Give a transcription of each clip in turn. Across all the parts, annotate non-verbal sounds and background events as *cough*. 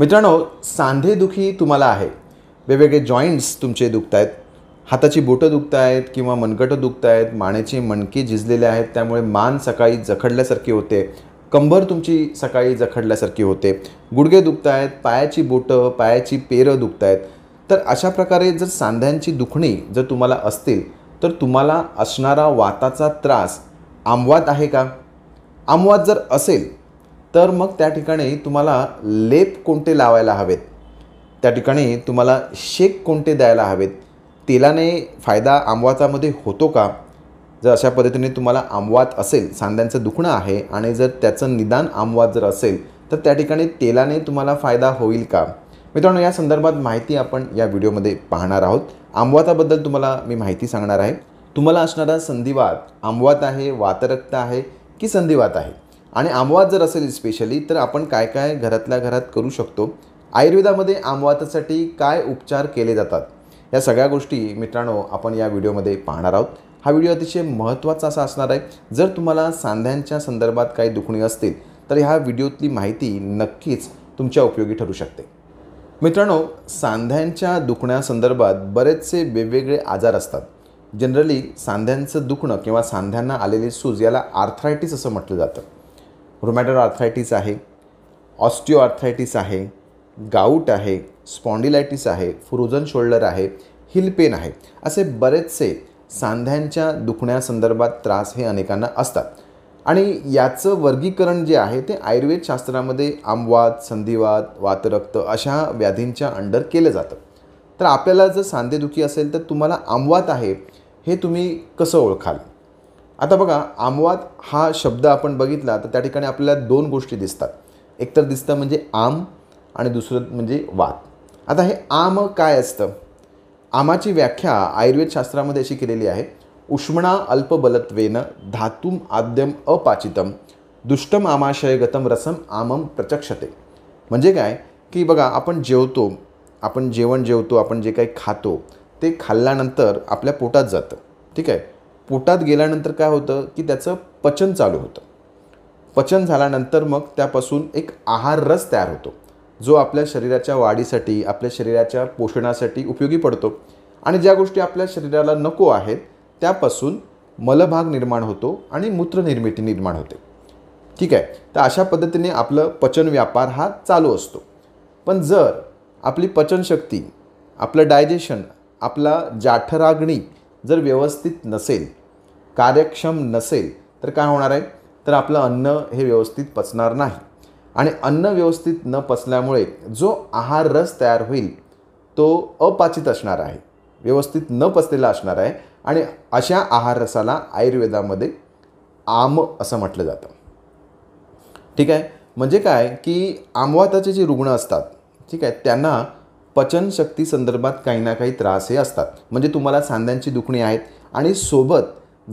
मित्रांनो सांधे दुखी तुम्हाला आहे वेगवेगळे जॉईंट्स तुमचे दुखत आहेत हाताची बोटं दुखत आहेत किंवा मनगटं दुखत आहेत मानेचे मणके झिजलेले आहेत त्यामुळे मान सकाळी जखडल्यासारखी होते कंबर तुमची सकाळी जखडल्यासारखी होते गुडघे दुखत आहेत पायाची बोटं पायाची पेरं दुखत आहेत तर अशा प्रकारे जर सांध्यांची दुखणी जर तुम्हाला असतील तर तुम्हाला असणारा वाताचा त्रास आमवात आहे का आमवात जर असेल तर मग त्या ठिकाणी तुम्हाला लेप कोणते लावायला हवेत त्या ठिकाणी तुम्हाला शेक कोणते द्यायला हवेत तेलाने फायदा आमवातामध्ये होतो का जर अशा पद्धतीने तुम्हाला आंबवात असेल सांध्यांचं दुखणं आहे आणि जर त्याचं निदान आंबवात जर असेल तर त्या ठिकाणी तेलाने तुम्हाला फायदा होईल का मित्रांनो या संदर्भात माहिती आपण या व्हिडिओमध्ये पाहणार आहोत आंबवाताबद्दल तुम्हाला मी माहिती सांगणार आहे तुम्हाला असणारा संधिवात आंबवात आहे वातरक्त आहे की संधिवात आहे आणि आमवाद जर असेल स्पेशली तर आपण काय काय घरातल्या घरात करू शकतो आयुर्वेदामध्ये आमवातासाठी काय उपचार केले जातात या सगळ्या गोष्टी मित्रांनो आपण या व्हिडिओमध्ये पाहणार आहोत हा व्हिडिओ अतिशय महत्त्वाचा असा असणार आहे जर तुम्हाला सांध्यांच्या संदर्भात काही दुखणी असतील तर ह्या व्हिडिओतली माहिती नक्कीच तुमच्या उपयोगी ठरू शकते मित्रांनो सांध्यांच्या दुखण्यासंदर्भात बरेचसे वेगवेगळे आजार असतात जनरली सांध्यांचं दुखणं किंवा सांध्यांना आलेले सूज याला आर्थरायटिस असं म्हटलं जातं रोमॅटर आर्थरायटिस आहे ऑस्टिओ आहे गाऊट आहे स्पॉन्डिलायटिस आहे फ्रोझन शोल्डर आहे हिल पेन आहे असे बरेचसे सांध्यांच्या दुखण्यासंदर्भात त्रास हे अनेकांना असतात आणि याचं वर्गीकरण जे आहे ते आयुर्वेद शास्त्रामध्ये आमवात संधिवात वातरक्त अशा व्याधींच्या अंडर केलं जातं तर आपल्याला जर सांधेदुखी असेल तर तुम्हाला आमवात आहे हे तुम्ही कसं ओळखाल आता बघा आमवाद हा शब्द आपण बघितला तर त्या ठिकाणी आपल्याला दोन गोष्टी दिसतात एकतर दिसतं म्हणजे आम आणि दुसरं म्हणजे वाद आता हे आम काय असतं आमाची व्याख्या आयुर्वेदशास्त्रामध्ये अशी केलेली आहे उष्मणा अल्पबलत्वेनं धातुम आद्यम अपाचितम दुष्टम आमाशयगतम रसम आमम प्रचक्षते म्हणजे काय की बघा आपण जेवतो आपण जेवण जेवतो आपण जे काही खातो ते खाल्ल्यानंतर आपल्या पोटात जातं ठीक आहे पोटात गेल्यानंतर काय होतं की त्याचं पचन चालू होतं पचन झाल्यानंतर मग त्यापासून एक आहार रस तयार होतो जो आपल्या शरीराच्या वाढीसाठी आपल्या शरीराच्या पोषणासाठी उपयोगी पडतो आणि ज्या गोष्टी आपल्या शरीराला नको आहेत त्यापासून मलभाग निर्माण होतो आणि मूत्रनिर्मिती निर्माण होते ठीक आहे तर अशा पद्धतीने आपलं पचन व्यापार हा चालू असतो पण जर आपली पचनशक्ती आपलं डायजेशन आपला जाठराग्नी जर व्यवस्थित नसेल कार्यक्षम नसेल तर काय होणार आहे तर आपलं अन्न हे व्यवस्थित पचणार नाही आणि अन्न व्यवस्थित न पचल्यामुळे जो आहार रस तयार होईल तो अपाचित असणार आहे व्यवस्थित न पचलेला असणार आहे आणि अशा आहार रसाला आयुर्वेदामध्ये आम असं म्हटलं जातं ठीक आहे म्हणजे काय की आमवाताचे जे रुग्ण असतात ठीक आहे त्यांना पचनशक्ती संदर्भात काही ना काही त्रास हे असतात म्हणजे तुम्हाला सांध्यांची दुखणी आहेत आणि सोबत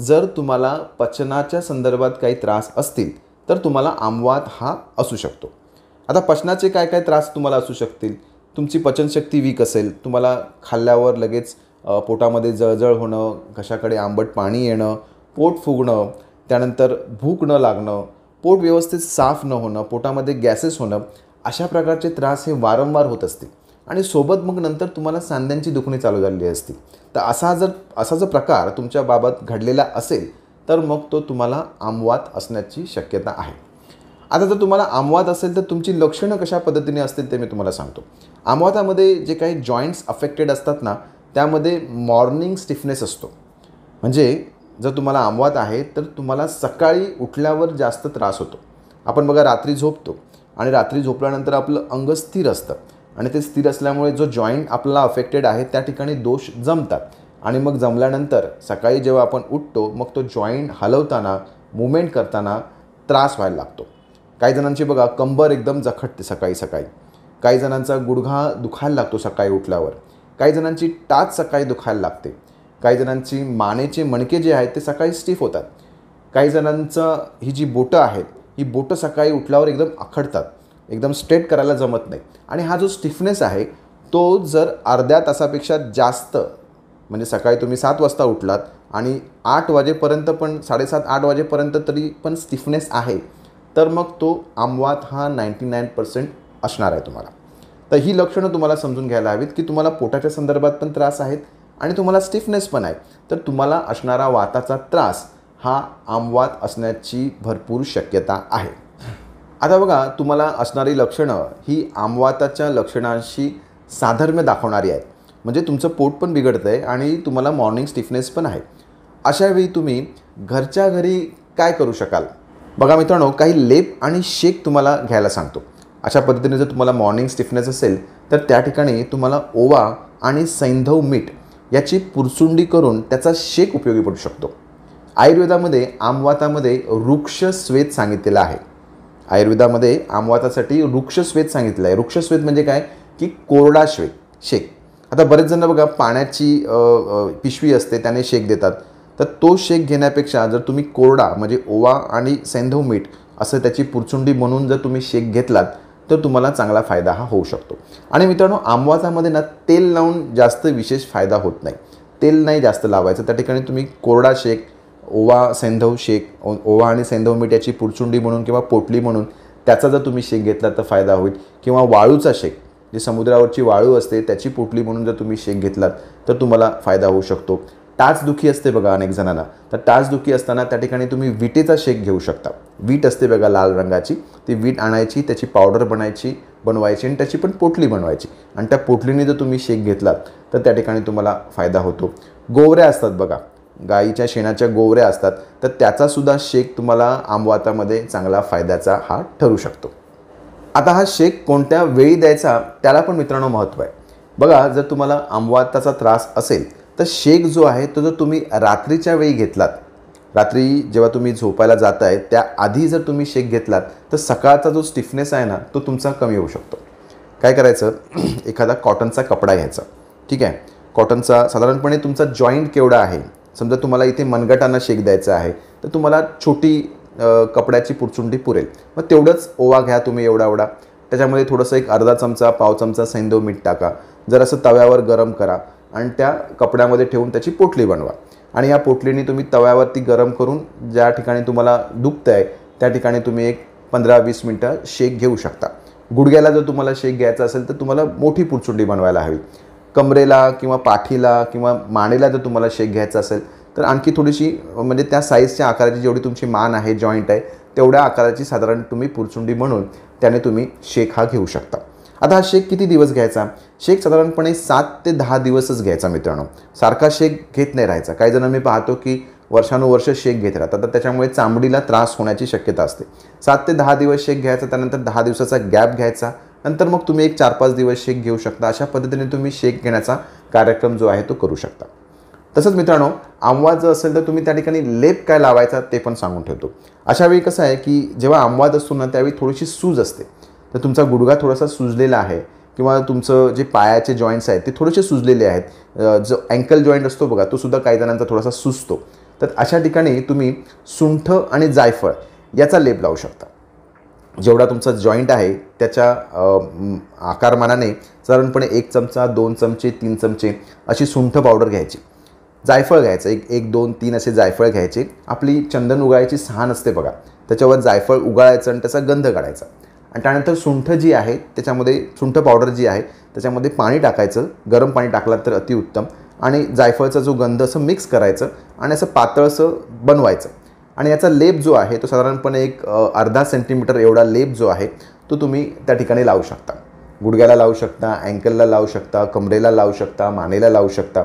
जर तुम्हाला पचनाच्या संदर्भात काही त्रास असतील तर तुम्हाला आमवात हा असू शकतो आता पचनाचे काय काय त्रास तुम्हाला असू शकतील तुमची पचनशक्ती वीक असेल तुम्हाला खाल्ल्यावर लगेच पोटामध्ये जळजळ होणं घशाकडे आंबट पाणी येणं पोट फुगणं त्यानंतर भूक न लागणं पोट व्यवस्थित साफ न होणं पोटामध्ये गॅसेस होणं अशा प्रकारचे त्रास हे वारंवार होत असतील आणि सोबत मग नंतर तुम्हाला सांध्यांची दुखणी चालू झालेली असते तर असा जर असा जर प्रकार तुमच्या बाबत घडलेला असेल तर मग तो तुम्हाला आमवात असण्याची शक्यता आहे आता जर तुम्हाला आमवात असेल तर तुमची लक्षणं कशा पद्धतीने असतील ते मी तुम्हाला सांगतो आमवातामध्ये जे काही जॉईंट्स अफेक्टेड असतात ना त्यामध्ये मॉर्निंग स्टिफनेस असतो म्हणजे जर तुम्हाला आमवात आहे तर तुम्हाला सकाळी उठल्यावर जास्त त्रास होतो आपण बघा रात्री झोपतो आणि रात्री झोपल्यानंतर आपलं अंग स्थिर असतं आणि ते स्थिर असल्यामुळे जो जॉईंट आपला अफेक्टेड आहे त्या ठिकाणी दोष जमतात आणि मग जमल्यानंतर सकाळी जेव्हा आपण उठतो मग तो जॉईंट हलवताना मुवमेंट करताना त्रास व्हायला लागतो काही जणांची बघा कंबर एकदम जखटते सकाळी सकाळी काही जणांचा गुडघा दुखायला लागतो सकाळी उठल्यावर काही जणांची टाच सकाळी दुखायला लागते काही जणांची मानेचे मणके जे आहेत ते सकाळी स्टिफ होतात काही जणांचं ही जी बोटं आहेत ही बोटं सकाळी उठल्यावर एकदम आखडतात एकदम स्ट्रेट करायला जमत नाही आणि हा जो स्टिफनेस आहे तो जर अर्ध्या तासापेक्षा जास्त म्हणजे सकाळी तुम्ही सात वाजता उठलात आणि आठ वाजेपर्यंत पण साडेसात आठ वाजेपर्यंत तरी पण स्टिफनेस आहे तर मग तो आमवात हा नाईन्टी नाईन पर्सेंट असणार आहे तुम्हाला तर ही लक्षणं तुम्हाला समजून घ्यायला हवीत की तुम्हाला पोटाच्या संदर्भात पण त्रास आहेत आणि तुम्हाला स्टिफनेस पण आहे तर तुम्हाला असणारा वाताचा त्रास हा आमवात असण्याची भरपूर शक्यता आहे आता बघा तुम्हाला असणारी लक्षणं ही आमवाताच्या लक्षणांशी साधर्म्य दाखवणारी आहेत म्हणजे तुमचं पोट पण बिघडतं आहे आणि तुम्हाला मॉर्निंग स्टिफनेस पण आहे अशावेळी तुम्ही घरच्या घरी काय करू शकाल बघा मित्रांनो काही लेप आणि शेक तुम्हाला घ्यायला सांगतो अशा पद्धतीने जर तुम्हाला मॉर्निंग स्टिफनेस असेल तर त्या ठिकाणी तुम्हाला ओवा आणि सैंधव मीठ याची पुरसुंडी करून त्याचा शेक उपयोगी पडू शकतो आयुर्वेदामध्ये आमवातामध्ये वृक्ष स्वेत सांगितलेला आहे आयुर्वेदामध्ये आमवातासाठी वृक्षश्वेत सांगितलं आहे वृक्षश्वेत म्हणजे काय की कोरडा श्वेत शेक आता बरेच जण बघा पाण्याची पिशवी असते त्याने शेक देतात तर तो शेक घेण्यापेक्षा जर तुम्ही कोरडा म्हणजे ओवा आणि सेंधव मीठ असं त्याची पुरचुंडी म्हणून जर तुम्ही शेक घेतलात तर तुम्हाला चांगला फायदा हा होऊ शकतो आणि मित्रांनो आमवातामध्ये ना तेल लावून जास्त विशेष फायदा होत नाही तेल नाही जास्त लावायचं त्या ठिकाणी तुम्ही कोरडा शेक ओवा सेंधव शेक ओवा आणि सेंधव मिठाची पुरचुंडी म्हणून किंवा पोटली म्हणून त्याचा जर तुम्ही शेक घेतला तर फायदा होईल किंवा वाळूचा शेक जे समुद्रावरची वाळू असते त्याची पोटली म्हणून जर तुम्ही शेक घेतलात तर तुम्हाला फायदा होऊ शकतो दुखी असते बघा अनेक जणांना तर दुखी असताना त्या ठिकाणी तुम्ही विटेचा शेक घेऊ शकता वीट असते बघा लाल रंगाची ती वीट आणायची त्याची पावडर बनायची बनवायची आणि त्याची पण पोटली बनवायची आणि त्या पोटलीने जर तुम्ही शेक घेतलात तर त्या ठिकाणी तुम्हाला फायदा होतो गोवऱ्या असतात बघा गाईच्या शेणाच्या गोवऱ्या असतात तर त्याचासुद्धा शेक तुम्हाला आमवातामध्ये चांगला फायद्याचा हा ठरू शकतो आता हा शेक कोणत्या वेळी द्यायचा त्याला पण मित्रांनो महत्त्व आहे बघा जर तुम्हाला आंबवाताचा त्रास असेल तर शेक जो आहे तो जर तुम्ही रात्रीच्या वेळी घेतलात रात्री जेव्हा तुम्ही झोपायला जात आहे त्या आधी जर तुम्ही शेक घेतलात तर सकाळचा जो स्टिफनेस आहे ना तो तुमचा कमी होऊ शकतो काय करायचं *clears throat* एखादा कॉटनचा कपडा घ्यायचा ठीक आहे कॉटनचा साधारणपणे तुमचा जॉईंट केवढा आहे समजा तुम्हाला इथे मनगटांना शेक द्यायचा आहे तर तुम्हाला छोटी कपड्याची पुरचुंडी पुरेल मग तेवढंच ओवा घ्या तुम्ही एवढा एवढा त्याच्यामध्ये थोडंसं एक अर्धा चमचा पाव चमचा सैंदव मीठ टाका जर असं तव्यावर गरम करा आणि त्या कपड्यामध्ये ठेवून त्याची पोटली बनवा आणि या पोटलीने तुम्ही तव्यावरती गरम करून ज्या ठिकाणी तुम्हाला दुखतं आहे त्या ठिकाणी तुम्ही एक पंधरा वीस मिनटं शेक घेऊ शकता गुडघ्याला जर तुम्हाला शेक घ्यायचा असेल तर तुम्हाला मोठी पुरचुंडी बनवायला हवी कमरेला किंवा पाठीला किंवा मानेला जर तुम्हाला शेक घ्यायचा असेल तर आणखी थोडीशी म्हणजे त्या साईजच्या आकाराची जेवढी तुमची मान आहे जॉईंट आहे तेवढ्या आकाराची साधारण तुम्ही पुरचुंडी म्हणून त्याने तुम्ही शेक हा घेऊ शकता आता हा शेक किती दिवस घ्यायचा शेक साधारणपणे सात ते दहा दिवसच घ्यायचा मित्रांनो सारखा शेक घेत नाही राहायचा काही जण मी पाहतो की वर्षानुवर्ष शेक घेत राहतात तर त्याच्यामुळे चामडीला त्रास होण्याची शक्यता असते सात ते दहा दिवस शेक घ्यायचा त्यानंतर दहा दिवसाचा गॅप घ्यायचा नंतर मग तुम्ही एक चार पाच दिवस शेक घेऊ शकता अशा पद्धतीने तुम्ही शेक घेण्याचा कार्यक्रम जो आहे तो करू शकता तसंच मित्रांनो आमवाद जर असेल तर तुम्ही त्या ठिकाणी लेप काय लावायचा ते पण सांगून ठेवतो अशा वेळी कसं आहे की जेव्हा आमवाद असतो ना त्यावेळी थोडीशी सूज असते तर तुमचा गुडघा थोडासा सुजलेला आहे किंवा तुमचं जे पायाचे जॉईंट्स आहेत ते थोडेसे सुजलेले आहेत जो अँकल जॉईंट असतो बघा तो सुद्धा काही जणांचा थोडासा सुजतो तर अशा ठिकाणी तुम्ही सुंठ आणि जायफळ याचा लेप लावू शकता जेवढा तुमचा जॉईंट आहे त्याच्या आकारमानाने साधारणपणे एक चमचा दोन चमचे तीन चमचे अशी सुंठ पावडर घ्यायची जायफळ घ्यायचं एक एक दोन तीन असे जायफळ घ्यायचे आपली चंदन उगाळायची सहा असते बघा त्याच्यावर जायफळ उगाळायचं आणि त्याचा गंध काढायचा आणि त्यानंतर सुंठ जी आहे त्याच्यामध्ये सुंठ पावडर जी आहे त्याच्यामध्ये पाणी टाकायचं गरम पाणी टाकलं तर अतिउत्तम आणि जायफळचा जो गंध असं मिक्स करायचं आणि असं पातळसं बनवायचं आणि याचा लेप जो आहे तो साधारणपणे एक अर्धा सेंटीमीटर एवढा लेप जो आहे तो तुम्ही त्या ठिकाणी लावू शकता गुडघ्याला लावू शकता अँकलला लावू शकता कमरेला लावू शकता मानेला लावू शकता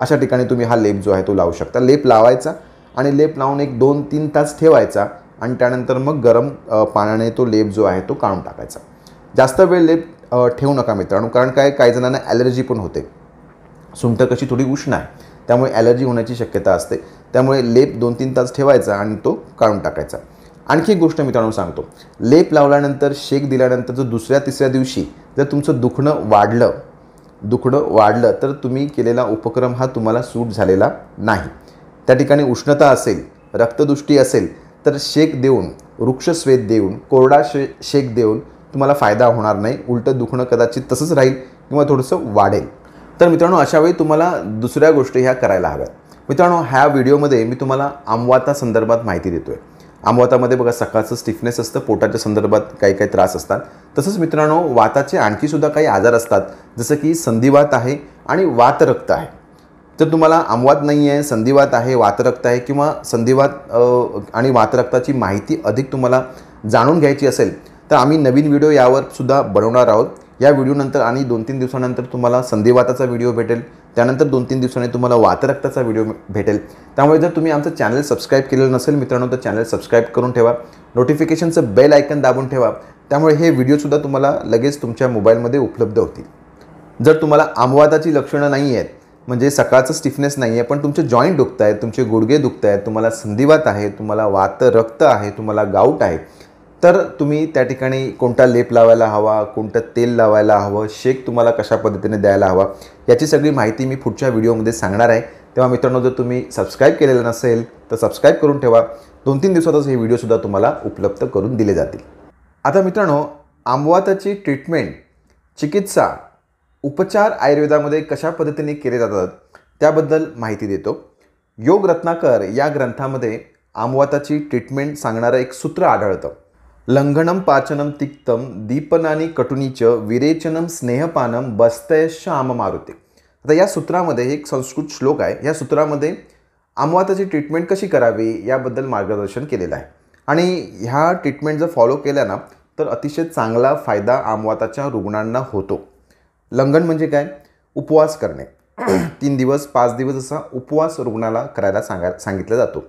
अशा ठिकाणी तुम्ही हा लेप जो आहे तो लावू शकता लेप लावायचा आणि लेप लावून एक दोन तीन तास ठेवायचा आणि त्यानंतर मग गरम पाण्याने तो लेप जो आहे तो काढून टाकायचा जास्त वेळ लेप ठेवू नका मित्रांनो कारण काय काही जणांना ॲलर्जी पण होते सुंठ कशी थोडी उष्ण आहे त्यामुळे ॲलर्जी होण्याची शक्यता असते त्यामुळे लेप दोन तीन तास ठेवायचा आणि तो काढून टाकायचा आणखी एक गोष्ट मित्रांनो सांगतो लेप लावल्यानंतर शेक दिल्यानंतर जर दुसऱ्या तिसऱ्या दिवशी जर तुमचं दुखणं वाढलं दुखणं वाढलं तर तुम्ही केलेला उपक्रम हा तुम्हाला सूट झालेला नाही त्या ठिकाणी उष्णता असेल रक्तदृष्टी असेल तर शेक देऊन वृक्षस्वेद देऊन कोरडा शे शेक देऊन तुम्हाला फायदा होणार नाही उलटं दुखणं कदाचित तसंच राहील किंवा थोडंसं वाढेल तर मित्रांनो अशावेळी तुम्हाला दुसऱ्या गोष्टी ह्या करायला हव्यात मित्रांनो ह्या व्हिडिओमध्ये मी तुम्हाला आमवाता संदर्भात माहिती देतो आहे आमवातामध्ये बघा सकाळचं स्टिफनेस असतं पोटाच्या संदर्भात काही काही त्रास असतात तसंच मित्रांनो वाताचे आणखीसुद्धा काही आजार असतात जसं की संधिवात आहे आणि वातरक्त आहे तर तुम्हाला आमवात नाही आहे संधिवात आहे वातरक्त आहे किंवा संधिवात आणि वातरक्ताची माहिती अधिक तुम्हाला जाणून घ्यायची असेल तर आम्ही नवीन व्हिडिओ यावर सुद्धा बनवणार आहोत या व्हिडिओनंतर आणि दोन तीन दिवसानंतर तुम्हाला संधिवाताचा व्हिडिओ भेटेल त्यानंतर दोन तीन दिवसांनी तुम्हाला वातरक्ताचा व्हिडिओ भेटेल त्यामुळे जर तुम्ही आमचं चॅनल सबस्क्राईब केलेलं नसेल मित्रांनो तर चॅनल सबस्क्राईब करून ठेवा नोटिफिकेशनचं बेल आयकन दाबून ठेवा त्यामुळे हे व्हिडिओसुद्धा तुम्हाला लगेच तुमच्या मोबाईलमध्ये उपलब्ध होतील जर तुम्हाला आमवादाची लक्षणं नाही आहेत म्हणजे सकाळचं स्टिफनेस नाही आहे पण तुमचे जॉईंट दुखत आहेत तुमचे गुडघे दुखत आहेत तुम्हाला संधिवात आहे तुम्हाला वात रक्त आहे तुम्हाला गाऊट आहे तर तुम्ही त्या ठिकाणी कोणता लेप लावायला हवा कोणतं तेल लावायला हवं शेक तुम्हाला कशा पद्धतीने द्यायला हवा याची सगळी माहिती मी पुढच्या व्हिडिओमध्ये सांगणार आहे तेव्हा मित्रांनो जर तुम्ही सबस्क्राईब केलेलं नसेल तर सबस्क्राईब करून ठेवा दोन तीन दिवसातच हे व्हिडिओसुद्धा तुम्हाला उपलब्ध करून दिले जातील आता मित्रांनो आंबवाताची ट्रीटमेंट चिकित्सा उपचार आयुर्वेदामध्ये कशा पद्धतीने केले जातात त्याबद्दल माहिती देतो योग रत्नाकर या ग्रंथामध्ये आमवाताची ट्रीटमेंट सांगणारं एक सूत्र आढळतं लंघनं पाचनम तिक्तं दीपनानी कटुनीच विरेचनम विरेचनं स्नेहपानं बस्तय श्याम मारुते आता या सूत्रामध्ये एक संस्कृत श्लोक आहे या सूत्रामध्ये आमवाताची ट्रीटमेंट कशी करावी याबद्दल मार्गदर्शन केलेलं आहे आणि ह्या ट्रीटमेंट जर फॉलो केल्या ना तर अतिशय चांगला फायदा आमवाताच्या रुग्णांना होतो लंघन म्हणजे काय उपवास करणे *clears throat* तीन दिवस पाच दिवस असा उपवास रुग्णाला करायला सांगा सांगितला जातो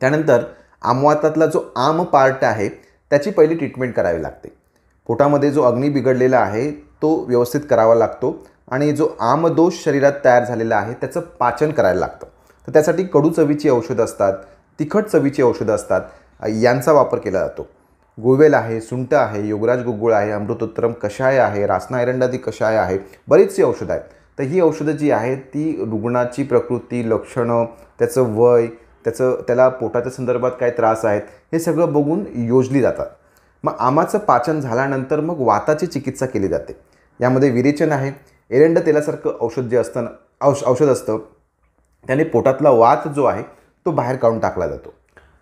त्यानंतर आमवातातला जो आम पार्ट आहे त्याची पहिली ट्रीटमेंट करावी लागते पोटामध्ये जो अग्नी बिघडलेला आहे तो व्यवस्थित करावा लागतो आणि जो आमदोष शरीरात तयार झालेला आहे त्याचं पाचन करायला लागतं तर त्यासाठी कडू चवीची औषधं असतात तिखट चवीची औषधं असतात यांचा वापर केला जातो गोवेल आहे सुंट आहे योगराज गुगुळ आहे अमृतोत्तरम कषाय आहे रासना एरंडादी कषाय आहे बरीचशी औषधं आहेत तर ही औषधं जी आहेत ती रुग्णाची प्रकृती लक्षणं त्याचं वय त्याचं त्याला पोटाच्या संदर्भात काय त्रास आहेत हे सगळं बघून योजली जातात मग आमाचं पाचन झाल्यानंतर मग वाताची चिकित्सा केली जाते यामध्ये विरेचन आहे एरंड तेलासारखं औषध जे असतं औष औषध असतं त्याने पोटातला वात जो आहे तो बाहेर काढून टाकला जातो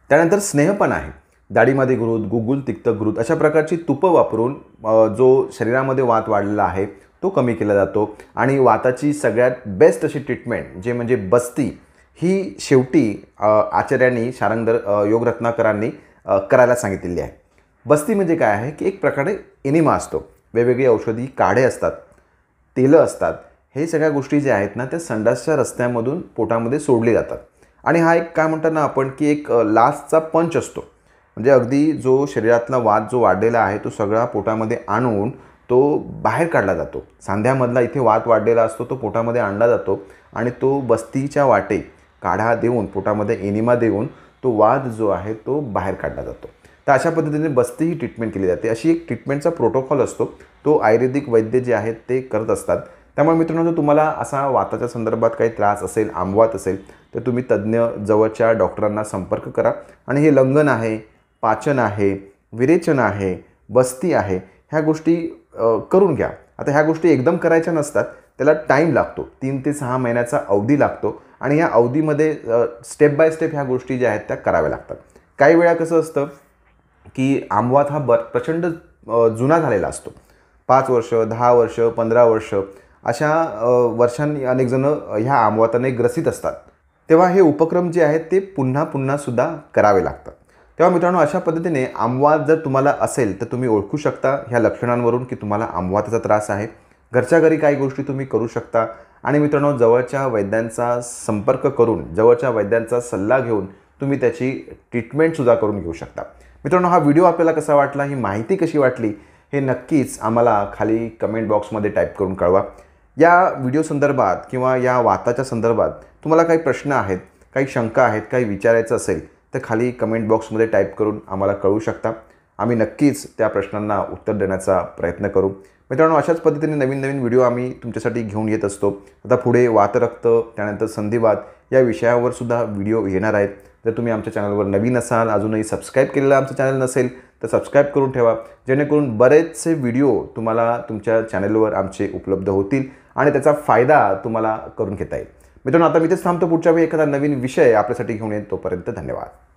त्यानंतर स्नेह पण आहे दाढीमध्ये गुरुद गुगुल तिक्त गुरुद अशा प्रकारची तुपं वापरून जो शरीरामध्ये वात वाढलेला आहे तो कमी केला जातो आणि वाताची सगळ्यात बेस्ट अशी ट्रीटमेंट जे म्हणजे बस्ती ही शेवटी आचार्यांनी शारंगदर योगरत्नाकरांनी करायला सांगितलेली आहे बस्ती म्हणजे काय आहे की एक प्रकारे एनिमा असतो वेगवेगळी औषधी काढे असतात तेलं असतात हे सगळ्या गोष्टी ज्या आहेत ना त्या संडासच्या रस्त्यामधून पोटामध्ये सोडले जातात आणि हा एक काय म्हणतात ना आपण की एक लास्टचा पंच असतो म्हणजे अगदी जो शरीरातला वाद जो वाढलेला आहे तो सगळा पोटामध्ये आणून तो बाहेर काढला जातो सांध्यामधला इथे वाद वाढलेला असतो तो पोटामध्ये आणला जातो आणि तो बस्तीच्या वाटे काढा देऊन पोटामध्ये एनिमा देऊन तो वाद जो आहे तो बाहेर काढला जातो तर अशा पद्धतीने बस्ती ही ट्रीटमेंट केली जाते अशी एक ट्रीटमेंटचा प्रोटोकॉल असतो तो आयुर्वेदिक वैद्य जे आहेत ते करत असतात त्यामुळे मित्रांनो जर तुम्हाला असा वाताच्या संदर्भात काही त्रास असेल आंबवात असेल तर तुम्ही तज्ज्ञ जवळच्या डॉक्टरांना संपर्क करा आणि हे लंगन आहे पाचन आहे विरेचन आहे बस्ती आहे ह्या गोष्टी करून घ्या आता ह्या गोष्टी एकदम करायच्या नसतात त्याला टाईम लागतो तीन ते सहा महिन्याचा अवधी लागतो आणि या अवधीमध्ये स्टेप बाय स्टेप ह्या गोष्टी ज्या आहेत त्या कराव्या लागतात काही वेळा कसं असतं की आमवात हा ब प्रचंड जुना झालेला असतो पाच वर्ष दहा वर्ष पंधरा वर्ष अशा वर्षांनी अनेकजणं ह्या आमवाताने ग्रसित असतात तेव्हा हे उपक्रम जे आहेत ते पुन्हा पुन्हा सुद्धा करावे लागतात तेव्हा मित्रांनो अशा पद्धतीने आमवात जर तुम्हाला असेल तर तुम्ही ओळखू शकता ह्या लक्षणांवरून की तुम्हाला आमवाताचा त्रास आहे घरच्या घरी काही गोष्टी तुम्ही करू शकता आणि मित्रांनो जवळच्या वैद्यांचा संपर्क करून जवळच्या वैद्यांचा सल्ला घेऊन तुम्ही त्याची ट्रीटमेंटसुद्धा करून घेऊ शकता मित्रांनो हा व्हिडिओ आपल्याला कसा वाटला ही माहिती कशी वाटली हे नक्कीच आम्हाला खाली कमेंट बॉक्समध्ये टाईप करून कळवा या व्हिडिओ संदर्भात किंवा या वाताच्या संदर्भात तुम्हाला काही प्रश्न आहेत काही शंका आहेत काही विचारायचं असेल तर खाली कमेंट बॉक्समध्ये टाईप करून आम्हाला कळू शकता आम्ही नक्कीच त्या प्रश्नांना उत्तर देण्याचा प्रयत्न करू मित्रांनो अशाच पद्धतीने नवीन नवीन व्हिडिओ आम्ही तुमच्यासाठी घेऊन येत असतो आता पुढे वातरक्त त्यानंतर संधिवाद या विषयावर सुद्धा व्हिडिओ येणार आहेत जर तुम्ही आमच्या चॅनलवर नवीन असाल अजूनही सबस्क्राईब केलेलं आमचं चॅनल नसेल तर सबस्क्राईब करून ठेवा जेणेकरून बरेचसे व्हिडिओ तुम्हाला तुमच्या चॅनलवर आमचे उपलब्ध होतील आणि त्याचा फायदा तुम्हाला करून घेता येईल मित्रांनो आता मी तेच थांबतो पुढच्या वेळी एखादा नवीन विषय आपल्यासाठी घेऊन येईल तोपर्यंत धन्यवाद